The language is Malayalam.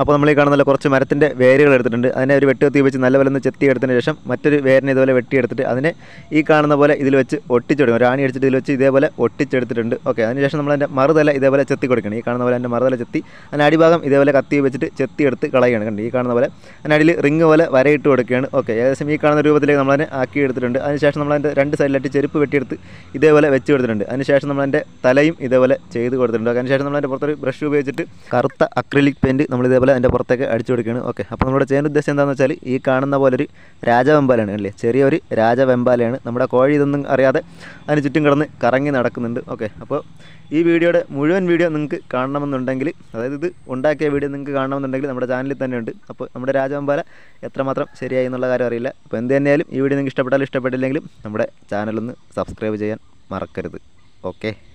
അപ്പോൾ നമ്മൾ ഈ കാണുന്ന കുറച്ച് മരത്തിൻ്റെ വേരുകൾ എടുത്തിട്ടുണ്ട് അതിനെ ഒരു വെട്ടുകത്തി വെച്ച് നല്ലപോലെ ഒന്ന് ചെത്തി എടുത്തതിന് ശേഷം മറ്റൊരു വേരിനെ ഇതുപോലെ വെട്ടിയെടുത്തിട്ട് അതിനെ ഈ കാണുന്ന പോലെ ഇതിൽ വെച്ച് ഒട്ടിച്ചെടുക്കും ഒരു ആണി അടിച്ചിട്ട് ഇതിൽ വെച്ച് ഇതേപോലെ ഒട്ടിച്ചെടുത്തിട്ടുണ്ട് ഓക്കെ അതിനുശേഷം നമ്മൾ അതിൻ്റെ മറുതല ഇതേപോലെ ചെത്തി കൊടുക്കണം ഈ കാണുന്ന പോലെ അതിൻ്റെ മറുതല ചെത്തി അതിൻ്റെ അടിഭാഗം ഇതേപോലെ കത്തി വെച്ചിട്ട് ചെത്തി എടുത്ത് കളയുകയാണ് കണ്ടു ഈ കാണുന്ന പോലെ അതിൻ്റെ അടിയിൽ റിങ് പോലെ വരയിട്ട് കൊടുക്കുകയാണ് ഓക്കെ ഏകദേശം ഈ കാണുന്ന രൂപത്തിലേക്ക് നമ്മളതിനെ ആക്കി എടുത്തിട്ടുണ്ട് അതിനുശേഷം നമ്മൾ അതിൻ്റെ രണ്ട് സൈഡിലായിട്ട് ചെരുപ്പ് വെട്ടിയെടുത്ത് ഇതേപോലെ വെച്ച് കൊടുത്തിട്ടുണ്ട് അതിനുശേഷം നമ്മൾ അതിൻ്റെ തലയും ഇതേപോലെ ചെയ്ത് കൊടുത്തിട്ടുണ്ട് അതിനുശേഷം നമ്മൾ അതിൻ്റെ പുറത്തൊരു ബ്രഷ് ഉപയോഗിച്ചിട്ട് കറുത്ത അക്രിലിക് പെയിൻറ്റ് നമ്മൾ ഇതേപോലെ പോലെ അതിൻ്റെ പുറത്തേക്ക് അടിച്ചു കൊടുക്കുകയാണ് ഓക്കെ അപ്പോൾ നമ്മുടെ ചെയ്യേണ്ട ഉദ്ദേശം എന്താണെന്ന് വെച്ചാൽ ഈ കാണുന്ന പോലെ ഒരു രാജവെമ്പാലയാണ് അല്ലേ ചെറിയൊരു രാജവെമ്പാലയാണ് നമ്മുടെ കോഴി ഇതൊന്നും അറിയാതെ അതിന് ചുറ്റും കിടന്ന് കറങ്ങി നടക്കുന്നുണ്ട് ഓക്കെ അപ്പോൾ ഈ വീഡിയോയുടെ മുഴുവൻ വീഡിയോ നിങ്ങൾക്ക് കാണണമെന്നുണ്ടെങ്കിൽ അതായത് ഇത് ഉണ്ടാക്കിയ വീഡിയോ നിങ്ങൾക്ക് കാണണമെന്നുണ്ടെങ്കിൽ നമ്മുടെ ചാനലിൽ തന്നെ ഉണ്ട് അപ്പോൾ നമ്മുടെ രാജവെമ്പാല എത്രമാത്രം ശരിയായി എന്നുള്ള കാര്യം അറിയില്ല അപ്പോൾ എന്ത് തന്നെയാലും ഈ വീഡിയോ നിങ്ങൾക്ക് ഇഷ്ടപ്പെട്ടാലും ഇഷ്ടപ്പെട്ടില്ലെങ്കിലും നമ്മുടെ ചാനലൊന്ന് സബ്സ്ക്രൈബ് ചെയ്യാൻ മറക്കരുത് ഓക്കെ